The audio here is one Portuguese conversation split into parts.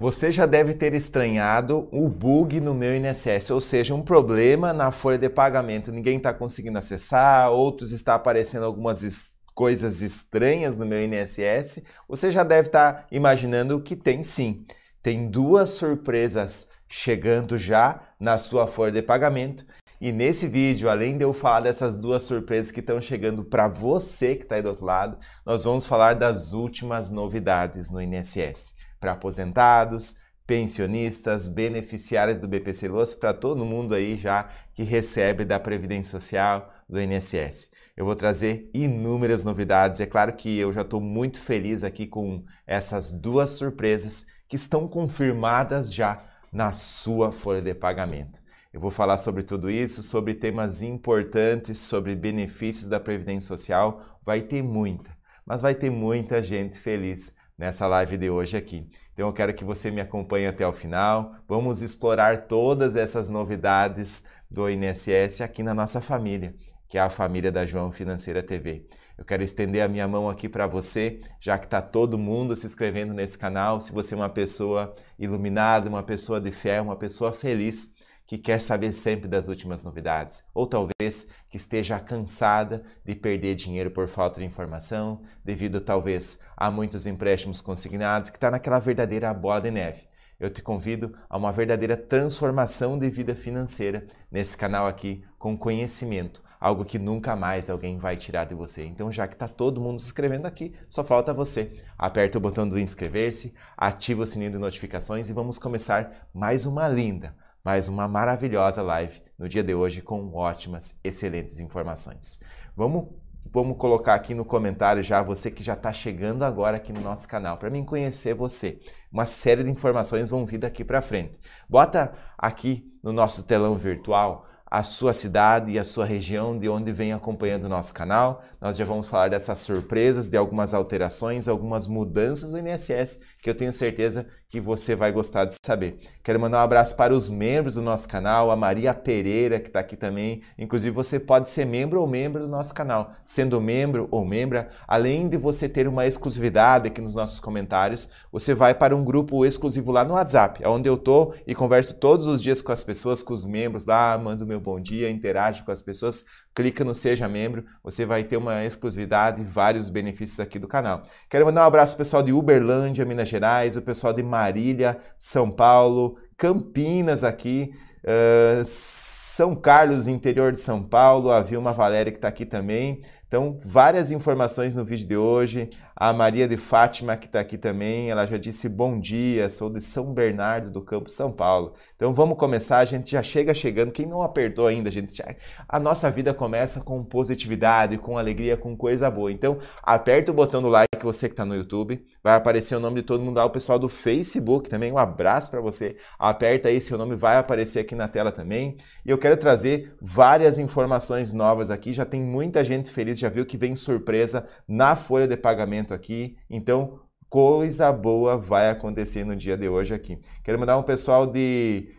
Você já deve ter estranhado o bug no meu INSS, ou seja, um problema na folha de pagamento. Ninguém está conseguindo acessar, outros está aparecendo algumas est coisas estranhas no meu INSS. Você já deve estar tá imaginando que tem sim. Tem duas surpresas chegando já na sua folha de pagamento. E nesse vídeo, além de eu falar dessas duas surpresas que estão chegando para você que está aí do outro lado, nós vamos falar das últimas novidades no INSS para aposentados, pensionistas, beneficiários do BPC Los, para todo mundo aí já que recebe da Previdência Social, do INSS. Eu vou trazer inúmeras novidades. É claro que eu já estou muito feliz aqui com essas duas surpresas que estão confirmadas já na sua folha de pagamento. Eu vou falar sobre tudo isso, sobre temas importantes, sobre benefícios da Previdência Social. Vai ter muita, mas vai ter muita gente feliz nessa live de hoje aqui. Então eu quero que você me acompanhe até o final. Vamos explorar todas essas novidades do INSS aqui na nossa família, que é a família da João Financeira TV. Eu quero estender a minha mão aqui para você, já que está todo mundo se inscrevendo nesse canal. Se você é uma pessoa iluminada, uma pessoa de fé, uma pessoa feliz, que quer saber sempre das últimas novidades, ou talvez que esteja cansada de perder dinheiro por falta de informação, devido talvez a muitos empréstimos consignados, que está naquela verdadeira bola de neve. Eu te convido a uma verdadeira transformação de vida financeira nesse canal aqui com conhecimento algo que nunca mais alguém vai tirar de você. Então, já que está todo mundo se inscrevendo aqui, só falta você. Aperta o botão do inscrever-se, ativa o sininho de notificações e vamos começar mais uma linda, mais uma maravilhosa live no dia de hoje com ótimas, excelentes informações. Vamos Vamos colocar aqui no comentário já você que já está chegando agora aqui no nosso canal, para mim conhecer você. Uma série de informações vão vir daqui para frente. Bota aqui no nosso telão virtual a sua cidade e a sua região de onde vem acompanhando o nosso canal. Nós já vamos falar dessas surpresas, de algumas alterações, algumas mudanças do INSS que eu tenho certeza que você vai gostar de saber. Quero mandar um abraço para os membros do nosso canal, a Maria Pereira que está aqui também. Inclusive você pode ser membro ou membro do nosso canal. Sendo membro ou membra, além de você ter uma exclusividade aqui nos nossos comentários, você vai para um grupo exclusivo lá no WhatsApp, é onde eu tô e converso todos os dias com as pessoas, com os membros lá, mando meu meu bom dia, interage com as pessoas, clica no Seja Membro, você vai ter uma exclusividade e vários benefícios aqui do canal. Quero mandar um abraço pro pessoal de Uberlândia, Minas Gerais, o pessoal de Marília, São Paulo, Campinas aqui, uh, São Carlos, interior de São Paulo, a Vilma Valéria que está aqui também. Então, várias informações no vídeo de hoje. A Maria de Fátima, que está aqui também, ela já disse bom dia, sou de São Bernardo do Campo, São Paulo. Então vamos começar, a gente já chega chegando. Quem não apertou ainda, a gente, já a nossa vida começa com positividade, com alegria, com coisa boa. Então aperta o botão do like, você que está no YouTube, vai aparecer o nome de todo mundo lá, ah, o pessoal do Facebook também, um abraço para você. Aperta aí, seu nome vai aparecer aqui na tela também. E eu quero trazer várias informações novas aqui, já tem muita gente feliz, já viu que vem surpresa na folha de pagamento aqui. Então, coisa boa vai acontecer no dia de hoje aqui. Quero mandar um pessoal de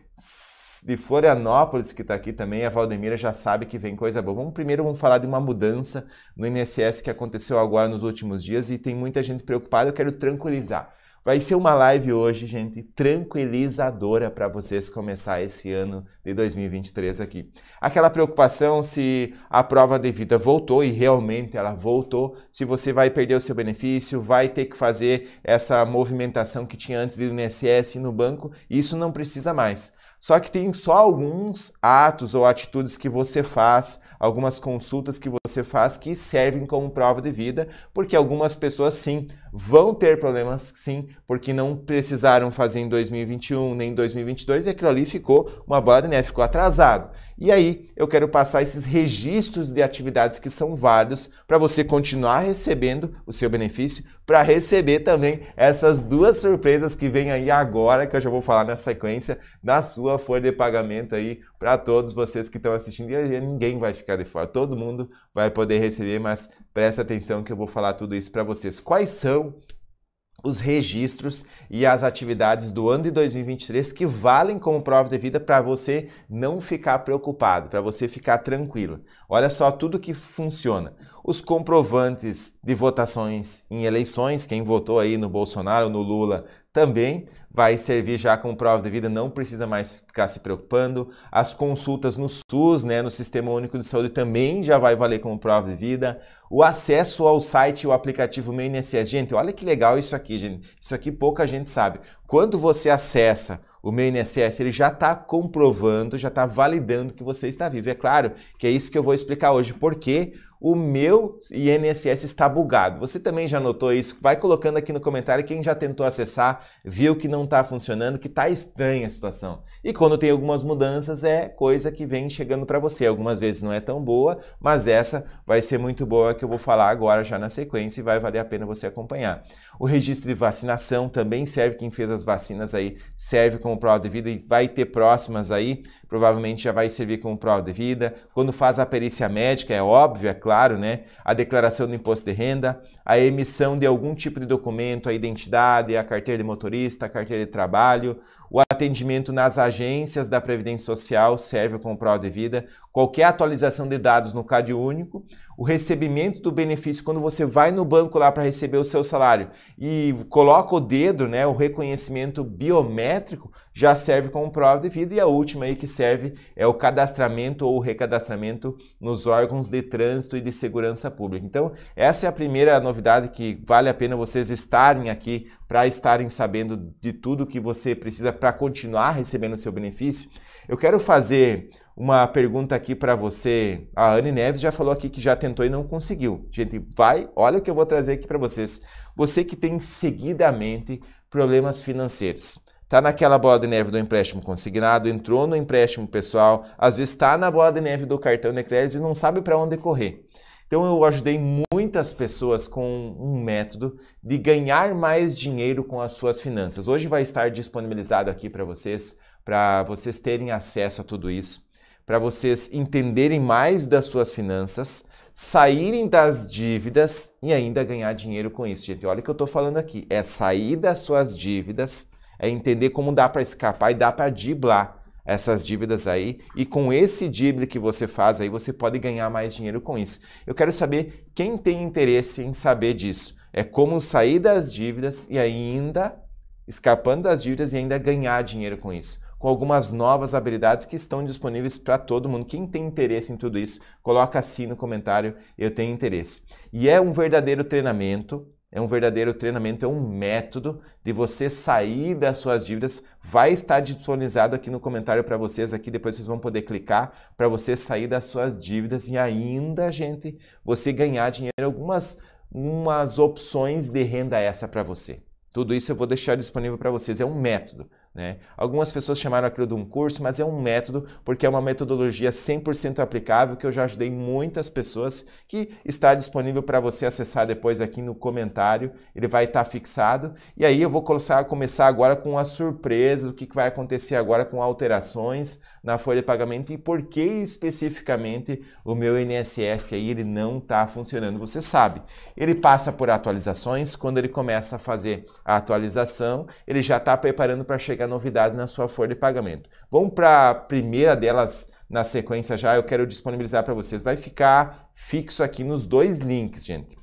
de Florianópolis, que está aqui também, a Valdemira já sabe que vem coisa boa. Vamos primeiro vamos falar de uma mudança no INSS que aconteceu agora nos últimos dias e tem muita gente preocupada, eu quero tranquilizar. Vai ser uma live hoje, gente, tranquilizadora para vocês começar esse ano de 2023 aqui. Aquela preocupação se a prova de vida voltou e realmente ela voltou, se você vai perder o seu benefício, vai ter que fazer essa movimentação que tinha antes do INSS no banco, isso não precisa mais. Só que tem só alguns atos ou atitudes que você faz, algumas consultas que você faz que servem como prova de vida, porque algumas pessoas sim Vão ter problemas, sim, porque não precisaram fazer em 2021 nem em 2022 e aquilo ali ficou uma bola de neve, ficou atrasado. E aí eu quero passar esses registros de atividades que são válidos para você continuar recebendo o seu benefício, para receber também essas duas surpresas que vem aí agora, que eu já vou falar na sequência, na sua folha de pagamento aí para todos vocês que estão assistindo. E ninguém vai ficar de fora, todo mundo vai poder receber, mas Presta atenção que eu vou falar tudo isso para vocês. Quais são os registros e as atividades do ano de 2023 que valem como prova de vida para você não ficar preocupado, para você ficar tranquilo. Olha só tudo que funciona os comprovantes de votações em eleições, quem votou aí no Bolsonaro, no Lula, também vai servir já como prova de vida, não precisa mais ficar se preocupando. As consultas no SUS, né, no Sistema Único de Saúde, também já vai valer como prova de vida. O acesso ao site e o aplicativo Meu INSS. Gente, olha que legal isso aqui, gente. Isso aqui pouca gente sabe. Quando você acessa o meu INSS ele já está comprovando, já está validando que você está vivo. é claro que é isso que eu vou explicar hoje, porque o meu INSS está bugado. Você também já notou isso? Vai colocando aqui no comentário quem já tentou acessar, viu que não está funcionando, que está estranha a situação. E quando tem algumas mudanças, é coisa que vem chegando para você. Algumas vezes não é tão boa, mas essa vai ser muito boa que eu vou falar agora já na sequência e vai valer a pena você acompanhar. O registro de vacinação também serve quem fez as vacinas aí, serve como prova de vida e vai ter próximas aí, provavelmente já vai servir como prova de vida. Quando faz a perícia médica, é óbvio, é claro, claro, né? A declaração do imposto de renda, a emissão de algum tipo de documento, a identidade, a carteira de motorista, a carteira de trabalho, o atendimento nas agências da Previdência Social serve com prova de vida. Qualquer atualização de dados no CAD único. O recebimento do benefício, quando você vai no banco lá para receber o seu salário e coloca o dedo, né, o reconhecimento biométrico, já serve como prova de vida. E a última aí que serve é o cadastramento ou recadastramento nos órgãos de trânsito e de segurança pública. Então, essa é a primeira novidade que vale a pena vocês estarem aqui para estarem sabendo de tudo que você precisa para continuar recebendo o seu benefício, eu quero fazer uma pergunta aqui para você. A Anne Neves já falou aqui que já tentou e não conseguiu. Gente, vai, olha o que eu vou trazer aqui para vocês. Você que tem seguidamente problemas financeiros. Está naquela bola de neve do empréstimo consignado, entrou no empréstimo pessoal, às vezes está na bola de neve do cartão de crédito e não sabe para onde correr. Então eu ajudei muito muitas pessoas com um método de ganhar mais dinheiro com as suas finanças. Hoje vai estar disponibilizado aqui para vocês, para vocês terem acesso a tudo isso, para vocês entenderem mais das suas finanças, saírem das dívidas e ainda ganhar dinheiro com isso. Gente, olha o que eu estou falando aqui: é sair das suas dívidas, é entender como dá para escapar e dá para driblar essas dívidas aí e com esse dívida que você faz aí você pode ganhar mais dinheiro com isso. Eu quero saber quem tem interesse em saber disso. É como sair das dívidas e ainda escapando das dívidas e ainda ganhar dinheiro com isso. Com algumas novas habilidades que estão disponíveis para todo mundo. Quem tem interesse em tudo isso, coloca assim no comentário, eu tenho interesse. E é um verdadeiro treinamento é um verdadeiro treinamento, é um método de você sair das suas dívidas. Vai estar disponibilizado aqui no comentário para vocês aqui, depois vocês vão poder clicar para você sair das suas dívidas e ainda, gente, você ganhar dinheiro, algumas umas opções de renda essa para você. Tudo isso eu vou deixar disponível para vocês, é um método. Né? Algumas pessoas chamaram aquilo de um curso, mas é um método, porque é uma metodologia 100% aplicável que eu já ajudei muitas pessoas, que está disponível para você acessar depois aqui no comentário, ele vai estar tá fixado. E aí eu vou começar agora com a surpresa, o que vai acontecer agora com alterações na folha de pagamento e por que especificamente o meu INSS aí ele não está funcionando. Você sabe, ele passa por atualizações, quando ele começa a fazer a atualização, ele já está preparando para chegar novidade na sua folha de pagamento. Vamos para a primeira delas na sequência já, eu quero disponibilizar para vocês. Vai ficar fixo aqui nos dois links, gente.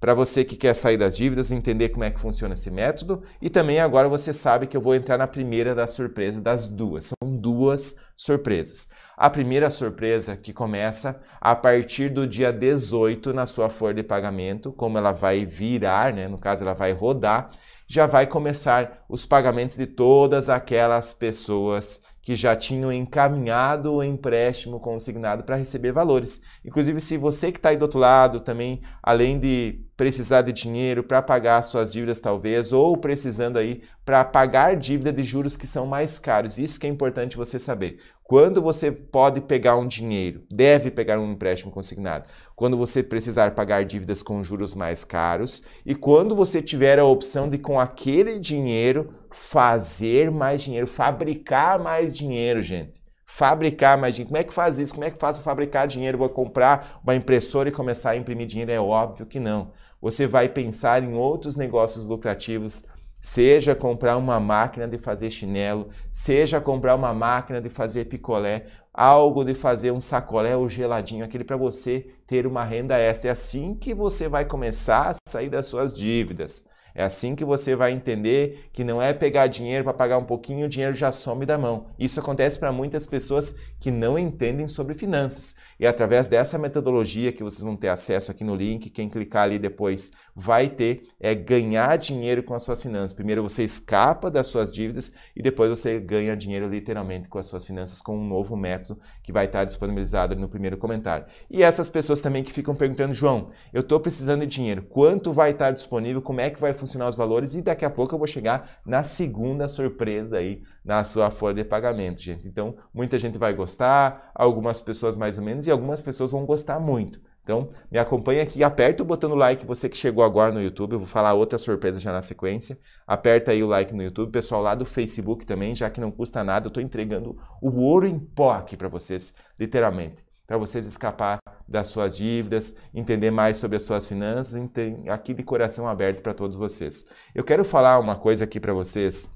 Para você que quer sair das dívidas, entender como é que funciona esse método. E também agora você sabe que eu vou entrar na primeira da surpresa das duas duas surpresas. A primeira surpresa que começa a partir do dia 18 na sua folha de pagamento, como ela vai virar, né? no caso ela vai rodar, já vai começar os pagamentos de todas aquelas pessoas que já tinham encaminhado o empréstimo consignado para receber valores. Inclusive, se você que está aí do outro lado também, além de precisar de dinheiro para pagar suas dívidas talvez, ou precisando aí para pagar dívida de juros que são mais caros. Isso que é importante você saber. Quando você pode pegar um dinheiro, deve pegar um empréstimo consignado, quando você precisar pagar dívidas com juros mais caros e quando você tiver a opção de com aquele dinheiro fazer mais dinheiro, fabricar mais dinheiro, gente fabricar mais dinheiro. Como é que faz isso? Como é que faz para fabricar dinheiro? Vou comprar uma impressora e começar a imprimir dinheiro? É óbvio que não. Você vai pensar em outros negócios lucrativos, seja comprar uma máquina de fazer chinelo, seja comprar uma máquina de fazer picolé, algo de fazer um sacolé ou geladinho, aquele para você ter uma renda extra. É assim que você vai começar a sair das suas dívidas. É assim que você vai entender que não é pegar dinheiro para pagar um pouquinho, o dinheiro já some da mão. Isso acontece para muitas pessoas que não entendem sobre finanças. E através dessa metodologia que vocês vão ter acesso aqui no link, quem clicar ali depois vai ter é ganhar dinheiro com as suas finanças. Primeiro você escapa das suas dívidas e depois você ganha dinheiro literalmente com as suas finanças com um novo método que vai estar disponibilizado no primeiro comentário. E essas pessoas também que ficam perguntando, João, eu estou precisando de dinheiro, quanto vai estar disponível, como é que vai funcionar os valores e daqui a pouco eu vou chegar na segunda surpresa aí na sua folha de pagamento, gente. Então, muita gente vai gostar, algumas pessoas mais ou menos e algumas pessoas vão gostar muito. Então, me acompanha aqui, aperta o botão do like, você que chegou agora no YouTube, eu vou falar outra surpresa já na sequência. Aperta aí o like no YouTube, pessoal lá do Facebook também, já que não custa nada, eu estou entregando o ouro em pó aqui para vocês, literalmente, para vocês escapar das suas dívidas, entender mais sobre as suas finanças, aqui de coração aberto para todos vocês. Eu quero falar uma coisa aqui para vocês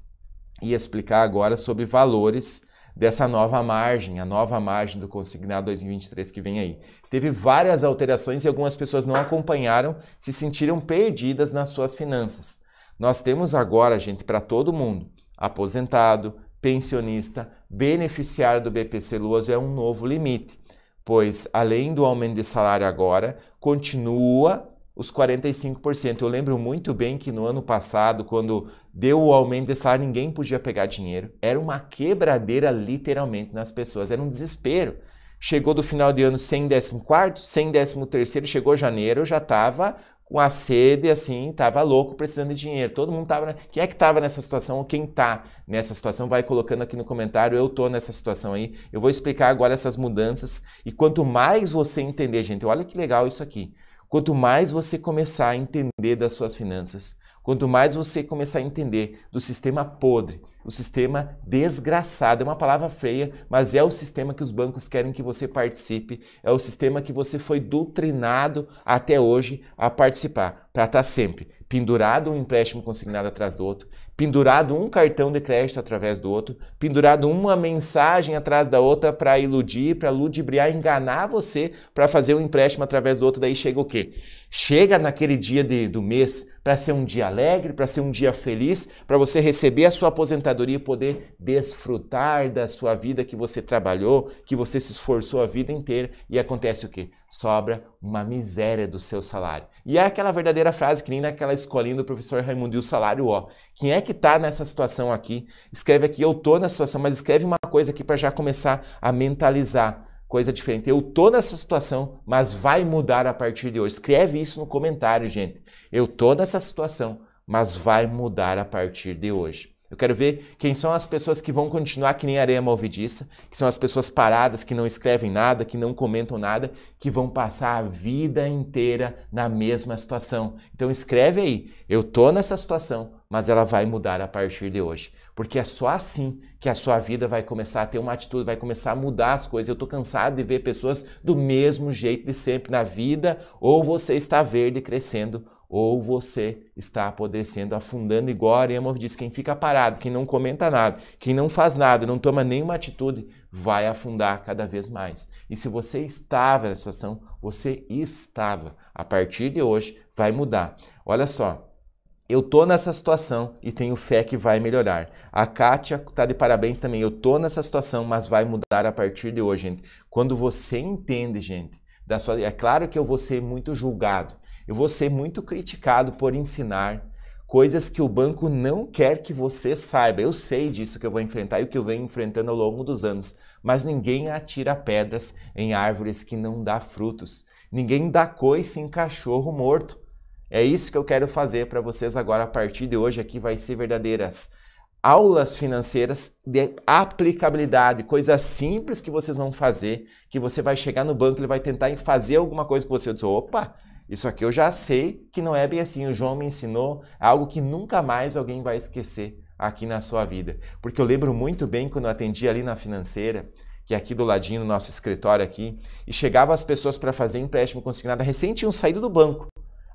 e explicar agora sobre valores dessa nova margem, a nova margem do consignado 2023 que vem aí. Teve várias alterações e algumas pessoas não acompanharam, se sentiram perdidas nas suas finanças. Nós temos agora, gente, para todo mundo, aposentado, pensionista, beneficiário do BPC Luas é um novo limite pois além do aumento de salário agora, continua os 45%. Eu lembro muito bem que no ano passado, quando deu o aumento de salário, ninguém podia pegar dinheiro. Era uma quebradeira literalmente nas pessoas, era um desespero. Chegou do final de ano sem décimo quarto, sem décimo terceiro, chegou janeiro, eu já estava com a sede, assim, tava louco, precisando de dinheiro. Todo mundo tava. Quem é que tava nessa situação ou quem tá nessa situação? Vai colocando aqui no comentário. Eu tô nessa situação aí. Eu vou explicar agora essas mudanças. E quanto mais você entender, gente, olha que legal isso aqui. Quanto mais você começar a entender das suas finanças, quanto mais você começar a entender do sistema podre o sistema desgraçado. É uma palavra feia, mas é o sistema que os bancos querem que você participe, é o sistema que você foi doutrinado até hoje a participar, para estar tá sempre pendurado um empréstimo consignado atrás do outro, pendurado um cartão de crédito através do outro, pendurado uma mensagem atrás da outra para iludir, para ludibriar, enganar você para fazer um empréstimo através do outro. Daí chega o quê? Chega naquele dia de, do mês para ser um dia alegre, para ser um dia feliz, para você receber a sua aposentadoria e poder desfrutar da sua vida que você trabalhou, que você se esforçou a vida inteira e acontece o quê? Sobra uma miséria do seu salário. E é aquela verdadeira frase que nem naquela escolinha do professor Raimundo e o salário ó. Quem é que está nessa situação aqui? Escreve aqui eu tô na situação, mas escreve uma coisa aqui para já começar a mentalizar coisa diferente. Eu tô nessa situação, mas vai mudar a partir de hoje. Escreve isso no comentário, gente. Eu tô nessa situação, mas vai mudar a partir de hoje. Eu quero ver quem são as pessoas que vão continuar que nem areia malvidiça, que são as pessoas paradas, que não escrevem nada, que não comentam nada, que vão passar a vida inteira na mesma situação. Então escreve aí, eu tô nessa situação, mas ela vai mudar a partir de hoje. Porque é só assim que a sua vida vai começar a ter uma atitude, vai começar a mudar as coisas. Eu estou cansado de ver pessoas do mesmo jeito de sempre na vida, ou você está verde crescendo, ou você está apodrecendo, afundando, igual a diz, quem fica parado, quem não comenta nada, quem não faz nada, não toma nenhuma atitude, vai afundar cada vez mais. E se você estava nessa situação, você estava, a partir de hoje vai mudar. Olha só, eu tô nessa situação e tenho fé que vai melhorar. A Kátia tá de parabéns também. Eu tô nessa situação, mas vai mudar a partir de hoje, gente. Quando você entende, gente, da sua... é claro que eu vou ser muito julgado. Eu vou ser muito criticado por ensinar coisas que o banco não quer que você saiba. Eu sei disso que eu vou enfrentar e o que eu venho enfrentando ao longo dos anos, mas ninguém atira pedras em árvores que não dá frutos. Ninguém dá coice em cachorro morto. É isso que eu quero fazer para vocês agora a partir de hoje aqui vai ser verdadeiras aulas financeiras de aplicabilidade, coisas simples que vocês vão fazer, que você vai chegar no banco, ele vai tentar fazer alguma coisa com você, diz opa, isso aqui eu já sei que não é bem assim, o João me ensinou algo que nunca mais alguém vai esquecer aqui na sua vida. Porque eu lembro muito bem quando eu atendi ali na financeira, que é aqui do ladinho do nosso escritório aqui, e chegavam as pessoas para fazer empréstimo consignado, recém tinham saído do banco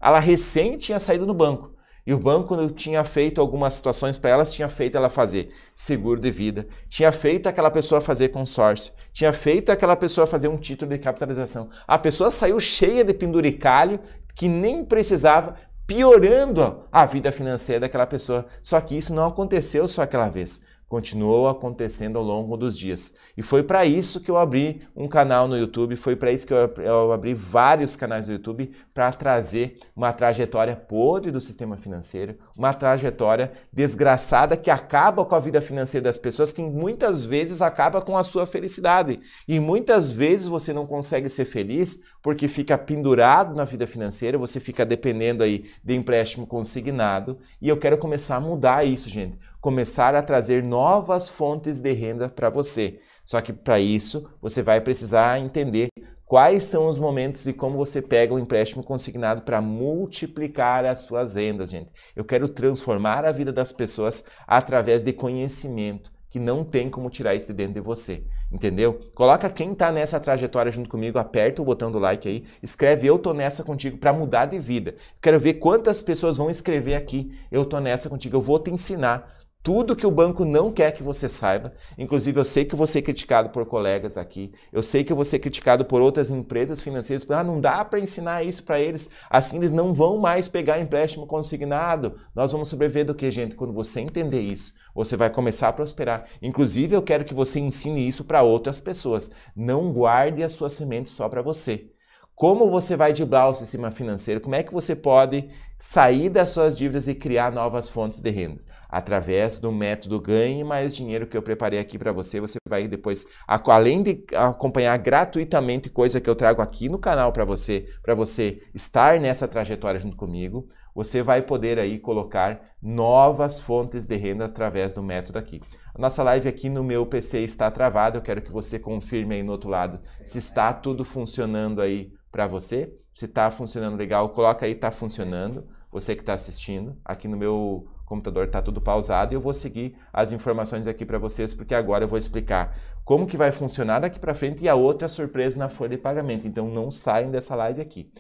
ela recém tinha saído do banco. E o banco tinha feito algumas situações para elas, tinha feito ela fazer seguro de vida, tinha feito aquela pessoa fazer consórcio, tinha feito aquela pessoa fazer um título de capitalização. A pessoa saiu cheia de penduricalho que nem precisava, piorando a vida financeira daquela pessoa. Só que isso não aconteceu só aquela vez continuou acontecendo ao longo dos dias. E foi para isso que eu abri um canal no YouTube, foi para isso que eu abri vários canais no YouTube para trazer uma trajetória podre do sistema financeiro, uma trajetória desgraçada que acaba com a vida financeira das pessoas, que muitas vezes acaba com a sua felicidade. E muitas vezes você não consegue ser feliz porque fica pendurado na vida financeira, você fica dependendo aí de empréstimo consignado, e eu quero começar a mudar isso, gente começar a trazer novas fontes de renda para você. Só que para isso, você vai precisar entender quais são os momentos e como você pega o empréstimo consignado para multiplicar as suas rendas, gente. Eu quero transformar a vida das pessoas através de conhecimento que não tem como tirar isso de dentro de você, entendeu? Coloca quem está nessa trajetória junto comigo, aperta o botão do like aí, escreve eu tô nessa contigo para mudar de vida. Quero ver quantas pessoas vão escrever aqui, eu tô nessa contigo, eu vou te ensinar tudo que o banco não quer que você saiba. Inclusive, eu sei que você é criticado por colegas aqui, eu sei que você é criticado por outras empresas financeiras. Ah, não dá para ensinar isso para eles, assim eles não vão mais pegar empréstimo consignado. Nós vamos sobreviver do que, gente? Quando você entender isso, você vai começar a prosperar. Inclusive, eu quero que você ensine isso para outras pessoas. Não guarde as suas sementes só para você como você vai driblar o sistema financeiro, como é que você pode sair das suas dívidas e criar novas fontes de renda através do método ganhe mais dinheiro que eu preparei aqui para você. Você vai depois, além de acompanhar gratuitamente coisa que eu trago aqui no canal para você, para você estar nessa trajetória junto comigo, você vai poder aí colocar novas fontes de renda através do método aqui. A nossa live aqui no meu PC está travada, eu quero que você confirme aí no outro lado se está tudo funcionando aí para você. Se está funcionando legal, coloca aí está funcionando, você que está assistindo. Aqui no meu computador está tudo pausado e eu vou seguir as informações aqui para vocês, porque agora eu vou explicar como que vai funcionar daqui para frente e a outra surpresa na folha de pagamento. Então não saem dessa live aqui.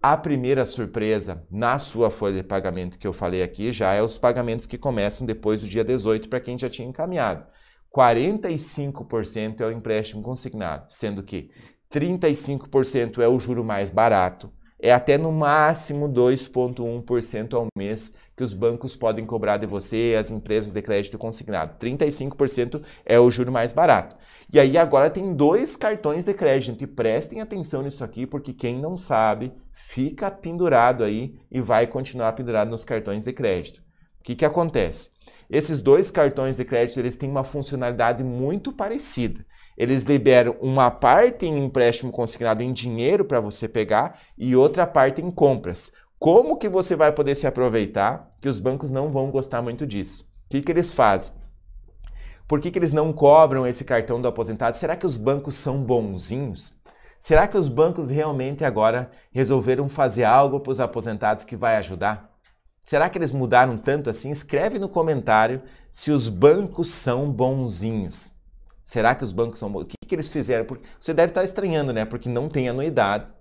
A primeira surpresa na sua folha de pagamento que eu falei aqui já é os pagamentos que começam depois do dia 18 para quem já tinha encaminhado. 45% é o empréstimo consignado, sendo que 35% é o juro mais barato, é até no máximo 2,1% ao mês que os bancos podem cobrar de você, as empresas de crédito consignado. 35% é o juro mais barato. E aí agora tem dois cartões de crédito. E prestem atenção nisso aqui, porque quem não sabe fica pendurado aí e vai continuar pendurado nos cartões de crédito. O que, que acontece? Esses dois cartões de crédito eles têm uma funcionalidade muito parecida. Eles liberam uma parte em empréstimo consignado em dinheiro para você pegar e outra parte em compras. Como que você vai poder se aproveitar? Que os bancos não vão gostar muito disso. O que, que eles fazem? Por que, que eles não cobram esse cartão do aposentado? Será que os bancos são bonzinhos? Será que os bancos realmente agora resolveram fazer algo para os aposentados que vai ajudar? Será que eles mudaram tanto assim? Escreve no comentário se os bancos são bonzinhos. Será que os bancos são bons? O que, que eles fizeram? Porque você deve estar estranhando, né? Porque não tem anuidade.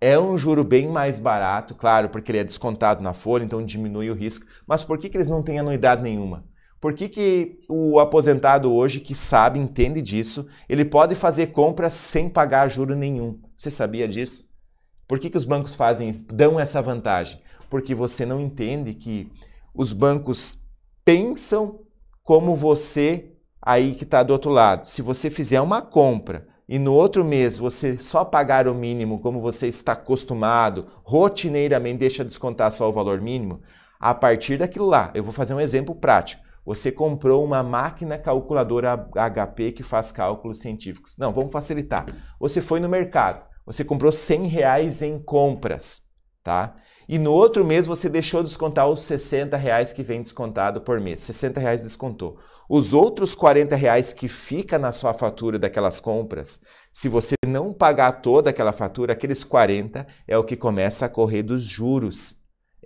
É um juro bem mais barato, claro, porque ele é descontado na folha, então diminui o risco. Mas por que, que eles não têm anuidade nenhuma? Por que, que o aposentado hoje que sabe, entende disso, ele pode fazer compras sem pagar juro nenhum? Você sabia disso? Por que, que os bancos fazem isso? dão essa vantagem? Porque você não entende que os bancos pensam como você aí que está do outro lado. Se você fizer uma compra e no outro mês você só pagar o mínimo como você está acostumado, rotineiramente deixa descontar só o valor mínimo, a partir daquilo lá, eu vou fazer um exemplo prático. Você comprou uma máquina calculadora HP que faz cálculos científicos. Não, vamos facilitar. Você foi no mercado, você comprou 100 reais em compras, tá? e no outro mês você deixou descontar os 60 reais que vem descontado por mês. 60 reais descontou. Os outros 40 reais que fica na sua fatura daquelas compras, se você não pagar toda aquela fatura, aqueles 40 é o que começa a correr dos juros.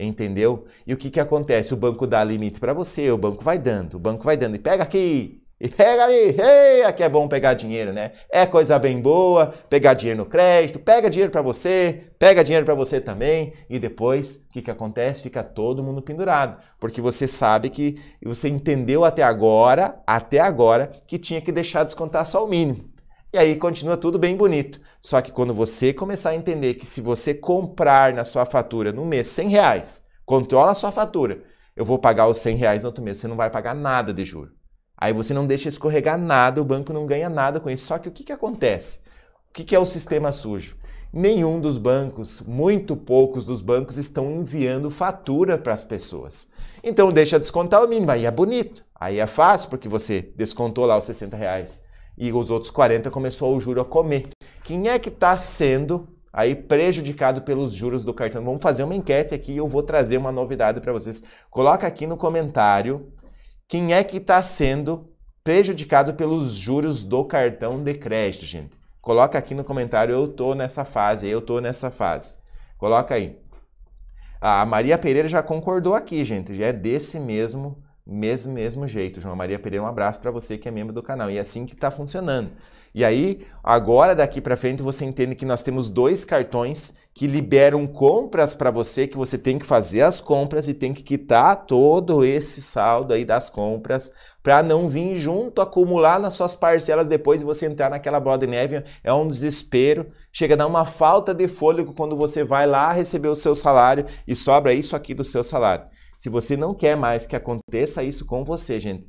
Entendeu? E o que, que acontece? O banco dá limite para você, o banco vai dando, o banco vai dando. E pega aqui, e pega ali, ei, aqui é bom pegar dinheiro, né? É coisa bem boa, pegar dinheiro no crédito, pega dinheiro para você, pega dinheiro para você também, e depois o que, que acontece? Fica todo mundo pendurado, porque você sabe que você entendeu até agora, até agora, que tinha que deixar descontar só o mínimo. E aí continua tudo bem bonito. Só que quando você começar a entender que se você comprar na sua fatura no mês 100 reais, controla a sua fatura, eu vou pagar os 100 reais no outro mês, você não vai pagar nada de juro Aí você não deixa escorregar nada, o banco não ganha nada com isso. Só que o que, que acontece? O que, que é o sistema sujo? Nenhum dos bancos, muito poucos dos bancos, estão enviando fatura para as pessoas. Então deixa descontar o mínimo, aí é bonito, aí é fácil, porque você descontou lá os 60 reais e os outros 40 começou o juro a comer. Quem é que está sendo aí prejudicado pelos juros do cartão? Vamos fazer uma enquete aqui e eu vou trazer uma novidade para vocês. Coloca aqui no comentário quem é que está sendo prejudicado pelos juros do cartão de crédito, gente? Coloca aqui no comentário, eu tô nessa fase, eu tô nessa fase. Coloca aí. A Maria Pereira já concordou aqui, gente. É desse mesmo, mesmo, mesmo jeito. João Maria Pereira, um abraço para você que é membro do canal. E é assim que está funcionando. E aí, agora daqui para frente você entende que nós temos dois cartões que liberam compras para você, que você tem que fazer as compras e tem que quitar todo esse saldo aí das compras para não vir junto acumular nas suas parcelas depois e você entrar naquela bola de neve, é um desespero, chega a dar uma falta de fôlego quando você vai lá receber o seu salário e sobra isso aqui do seu salário. Se você não quer mais que aconteça isso com você, gente,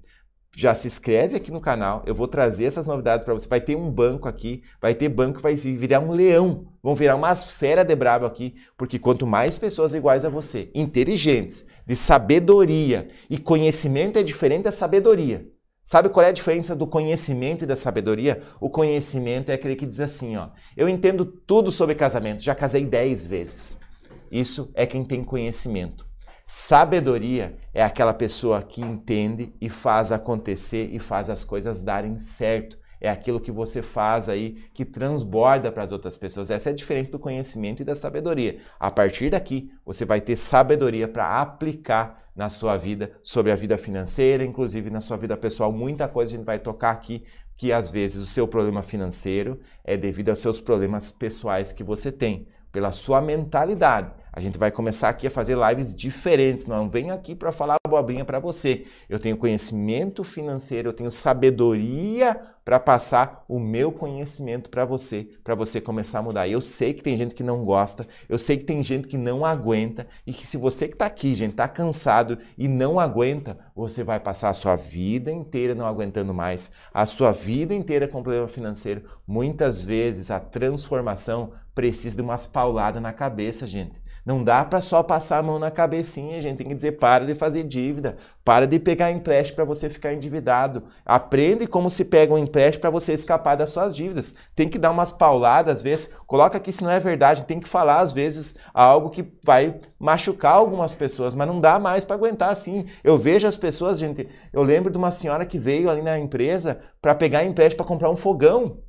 já se inscreve aqui no canal, eu vou trazer essas novidades para você. Vai ter um banco aqui, vai ter banco, vai virar um leão, vão virar uma esfera de brabo aqui, porque quanto mais pessoas iguais a você, inteligentes, de sabedoria, e conhecimento é diferente da sabedoria. Sabe qual é a diferença do conhecimento e da sabedoria? O conhecimento é aquele que diz assim, ó, eu entendo tudo sobre casamento, já casei 10 vezes. Isso é quem tem conhecimento. Sabedoria é aquela pessoa que entende e faz acontecer e faz as coisas darem certo. É aquilo que você faz aí que transborda para as outras pessoas. Essa é a diferença do conhecimento e da sabedoria. A partir daqui, você vai ter sabedoria para aplicar na sua vida, sobre a vida financeira, inclusive na sua vida pessoal. Muita coisa a gente vai tocar aqui, que às vezes o seu problema financeiro é devido aos seus problemas pessoais que você tem, pela sua mentalidade a gente vai começar aqui a fazer lives diferentes, não venha aqui para falar abobrinha para você. Eu tenho conhecimento financeiro, eu tenho sabedoria para passar o meu conhecimento para você, para você começar a mudar. Eu sei que tem gente que não gosta, eu sei que tem gente que não aguenta e que se você que está aqui, gente, está cansado e não aguenta, você vai passar a sua vida inteira não aguentando mais, a sua vida inteira com problema financeiro. Muitas vezes a transformação precisa de umas pauladas na cabeça, gente. Não dá para só passar a mão na cabecinha, gente. Tem que dizer para de fazer dia dívida, para de pegar empréstimo para você ficar endividado. Aprende como se pega um empréstimo para você escapar das suas dívidas. Tem que dar umas pauladas às vezes, coloca que se não é verdade, tem que falar às vezes algo que vai machucar algumas pessoas, mas não dá mais para aguentar assim. Eu vejo as pessoas, gente, eu lembro de uma senhora que veio ali na empresa para pegar empréstimo para comprar um fogão.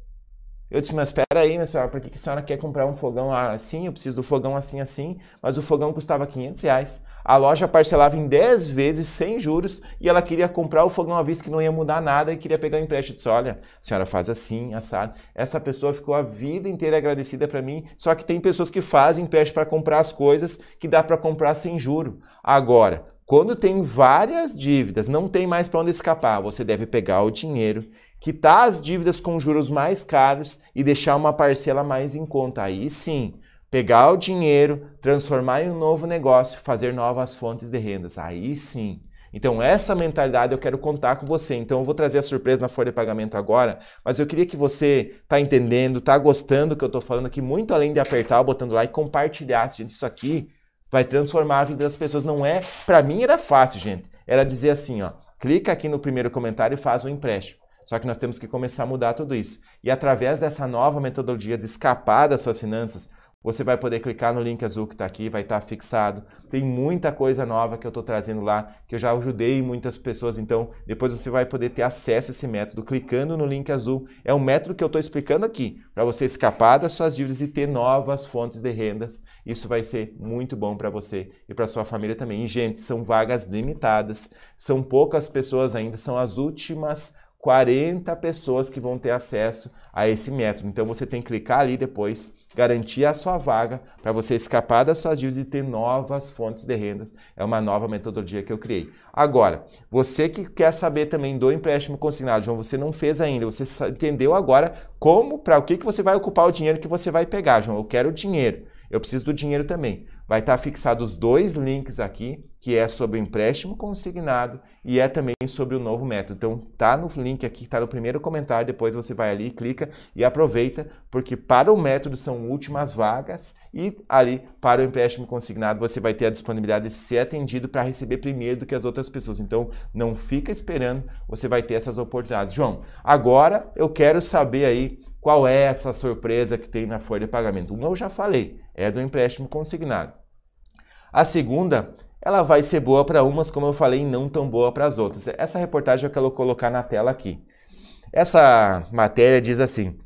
Eu disse, mas espera aí, minha senhora, por que, que a senhora quer comprar um fogão assim? Eu preciso do fogão assim, assim. Mas o fogão custava 500 reais. A loja parcelava em 10 vezes sem juros e ela queria comprar o fogão à vista que não ia mudar nada e queria pegar o empréstimo. disse, olha, a senhora faz assim, assado. Essa pessoa ficou a vida inteira agradecida para mim, só que tem pessoas que fazem empréstimo para comprar as coisas que dá para comprar sem juro. Agora, quando tem várias dívidas, não tem mais para onde escapar, você deve pegar o dinheiro, quitar as dívidas com juros mais caros e deixar uma parcela mais em conta. Aí sim, pegar o dinheiro, transformar em um novo negócio, fazer novas fontes de rendas. Aí sim. Então, essa mentalidade eu quero contar com você. Então, eu vou trazer a surpresa na folha de pagamento agora, mas eu queria que você está entendendo, está gostando do que eu estou falando aqui, muito além de apertar o botão lá e compartilhar, gente. Isso aqui vai transformar a vida das pessoas. Não é. Para mim era fácil, gente. Era dizer assim, ó, clica aqui no primeiro comentário e faz um empréstimo. Só que nós temos que começar a mudar tudo isso. E através dessa nova metodologia de escapar das suas finanças, você vai poder clicar no link azul que está aqui, vai estar tá fixado. Tem muita coisa nova que eu estou trazendo lá, que eu já ajudei muitas pessoas. Então, depois você vai poder ter acesso a esse método clicando no link azul. É um método que eu estou explicando aqui, para você escapar das suas dívidas e ter novas fontes de rendas. Isso vai ser muito bom para você e para sua família também. E, gente, são vagas limitadas, são poucas pessoas ainda, são as últimas 40 pessoas que vão ter acesso a esse método. Então, você tem que clicar ali depois garantir a sua vaga para você escapar das suas dívidas e ter novas fontes de rendas. É uma nova metodologia que eu criei. Agora, você que quer saber também do empréstimo consignado, João, você não fez ainda, você entendeu agora como, para o que, que você vai ocupar o dinheiro que você vai pegar, João. Eu quero dinheiro, eu preciso do dinheiro também. Vai estar tá fixado os dois links aqui, que é sobre o empréstimo consignado e é também sobre o novo método. Então tá no link aqui, tá no primeiro comentário, depois você vai ali, clica e aproveita, porque para o método são últimas vagas e ali para o empréstimo consignado você vai ter a disponibilidade de ser atendido para receber primeiro do que as outras pessoas. Então não fica esperando, você vai ter essas oportunidades. João, agora eu quero saber aí qual é essa surpresa que tem na folha de pagamento? Uma eu já falei, é do empréstimo consignado. A segunda, ela vai ser boa para umas, como eu falei, não tão boa para as outras. Essa reportagem eu quero colocar na tela aqui. Essa matéria diz assim: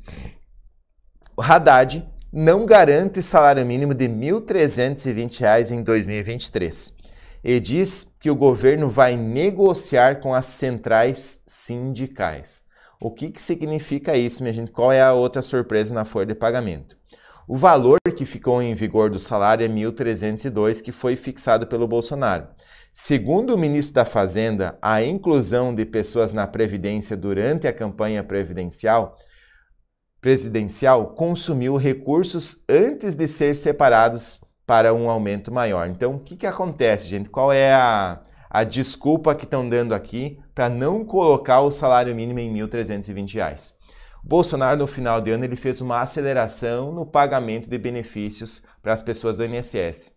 o Haddad não garante salário mínimo de R$ 1.320 em 2023 e diz que o governo vai negociar com as centrais sindicais. O que, que significa isso, minha gente? Qual é a outra surpresa na folha de pagamento? O valor que ficou em vigor do salário é 1.302, que foi fixado pelo Bolsonaro. Segundo o ministro da Fazenda, a inclusão de pessoas na Previdência durante a campanha previdencial presidencial consumiu recursos antes de ser separados para um aumento maior. Então, o que, que acontece, gente? Qual é a, a desculpa que estão dando aqui para não colocar o salário mínimo em R$ 1.320. Bolsonaro, no final de ano, ele fez uma aceleração no pagamento de benefícios para as pessoas do INSS.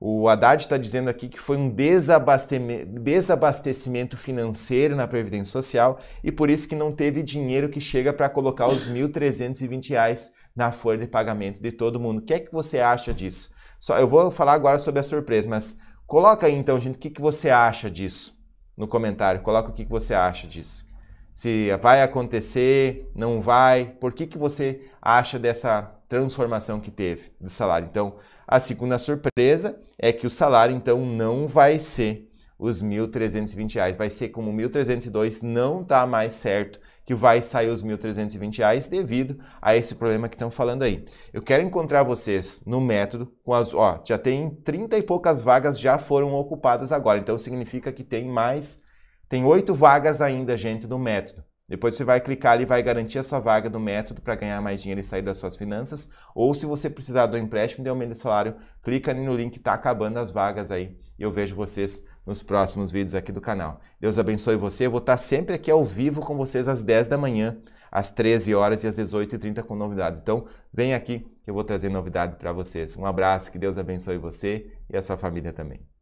O Haddad está dizendo aqui que foi um desabastecimento financeiro na Previdência Social e por isso que não teve dinheiro que chega para colocar os R$ 1.320 na folha de pagamento de todo mundo. O que é que você acha disso? Só, eu vou falar agora sobre a surpresa, mas Coloca aí então, gente, o que, que você acha disso no comentário. Coloca o que, que você acha disso. Se vai acontecer, não vai, por que, que você acha dessa transformação que teve do salário? Então, a segunda surpresa é que o salário, então, não vai ser os R$ 1.320, vai ser como R$ 1.302, não está mais certo que vai sair os 1.320 reais devido a esse problema que estão falando aí. Eu quero encontrar vocês no método com as, ó, já tem 30 e poucas vagas já foram ocupadas agora, então significa que tem mais, tem oito vagas ainda, gente, no método. Depois você vai clicar ali e vai garantir a sua vaga do método para ganhar mais dinheiro e sair das suas finanças. Ou se você precisar do empréstimo de aumento de salário, clica ali no link, está acabando as vagas aí. E eu vejo vocês nos próximos vídeos aqui do canal. Deus abençoe você. Eu vou estar sempre aqui ao vivo com vocês às 10 da manhã, às 13 horas e às 18h30 com novidades. Então, vem aqui que eu vou trazer novidades para vocês. Um abraço, que Deus abençoe você e a sua família também.